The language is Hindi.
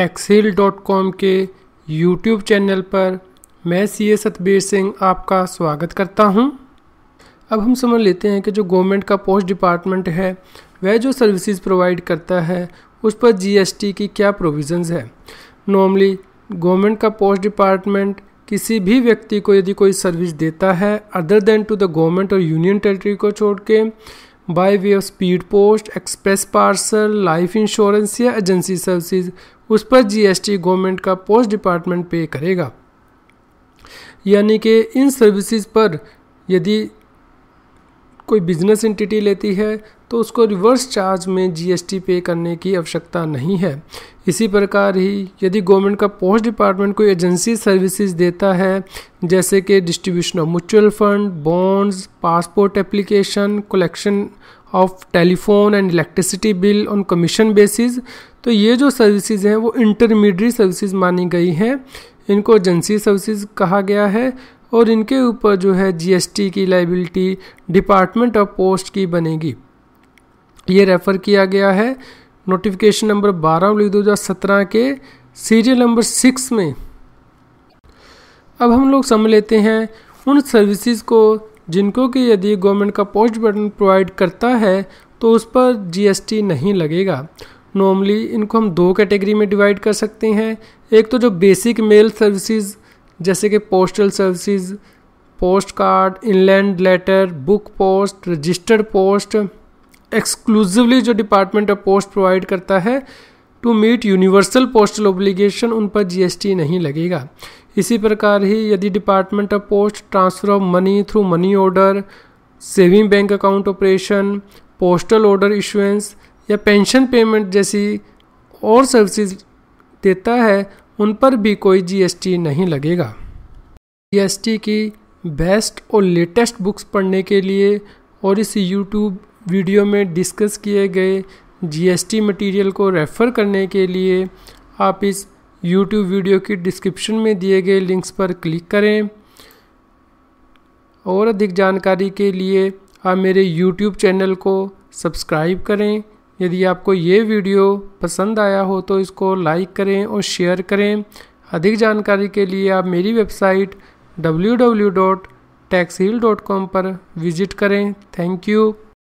एक्सेल डॉट कॉम के यूट्यूब चैनल पर मैं सी ए सतबीर सिंह आपका स्वागत करता हूं। अब हम समझ लेते हैं कि जो गवर्नमेंट का पोस्ट डिपार्टमेंट है वह जो सर्विसेज प्रोवाइड करता है उस पर जीएसटी की क्या प्रोविजंस है नॉर्मली गवर्नमेंट का पोस्ट डिपार्टमेंट किसी भी व्यक्ति को यदि कोई सर्विस देता है other than to the government और यूनियन टेरिटरी को छोड़ के by way of speed post express parcel life insurance या एजेंसी सर्विसेज उस पर जीएसटी गवर्नमेंट का पोस्ट डिपार्टमेंट पे करेगा यानी कि इन सर्विसेज पर यदि कोई बिजनेस इंटिटी लेती है तो उसको रिवर्स चार्ज में जीएसटी पे करने की आवश्यकता नहीं है इसी प्रकार ही यदि गवर्नमेंट का पोस्ट डिपार्टमेंट कोई एजेंसी सर्विसेज देता है जैसे कि distribution of mutual fund bonds passport application collection of telephone and electricity bill on commission basis तो ये जो सर्विसेज हैं वो इंटरमीडिएट सर्विसेज मानी गई हैं इनको एजेंसी सर्विसेज कहा गया है और इनके ऊपर जो है जीएसटी की लाइबिलिटी डिपार्टमेंट ऑफ पोस्ट की बनेगी ये रेफ़र किया गया है नोटिफिकेशन नंबर बारह उन्नीस दो के सीरियल नंबर सिक्स में अब हम लोग समझ लेते हैं उन सर्विसेज को जिनको कि यदि गवर्नमेंट का पोस्ट बटन प्रोवाइड करता है तो उस पर जीएसटी नहीं लगेगा नॉर्मली इनको हम दो कैटेगरी में डिवाइड कर सकते हैं एक तो जो बेसिक मेल सर्विसेज जैसे कि postal services post card inland letter book post registered post exclusively जो डिपार्टमेंट ऑफ पोस्ट प्रोवाइड करता है to meet universal postal obligation उन पर जीएसटी नहीं लगेगा इसी प्रकार ही यदि department of post transfer of money through money order saving bank account operation postal order issuance या पेंशन पेमेंट जैसी और सर्विसेज देता है उन पर भी कोई जीएसटी नहीं लगेगा जीएसटी की बेस्ट और लेटेस्ट बुक्स पढ़ने के लिए और इस यूट्यूब वीडियो में डिस्कस किए गए जीएसटी मटेरियल को रेफ़र करने के लिए आप इस यूट्यूब वीडियो की डिस्क्रिप्शन में दिए गए लिंक्स पर क्लिक करें और अधिक जानकारी के लिए आप मेरे यूट्यूब चैनल को सब्सक्राइब करें यदि आपको ये वीडियो पसंद आया हो तो इसको लाइक करें और शेयर करें अधिक जानकारी के लिए आप मेरी वेबसाइट कॉम पर विजिट करें थैंक यू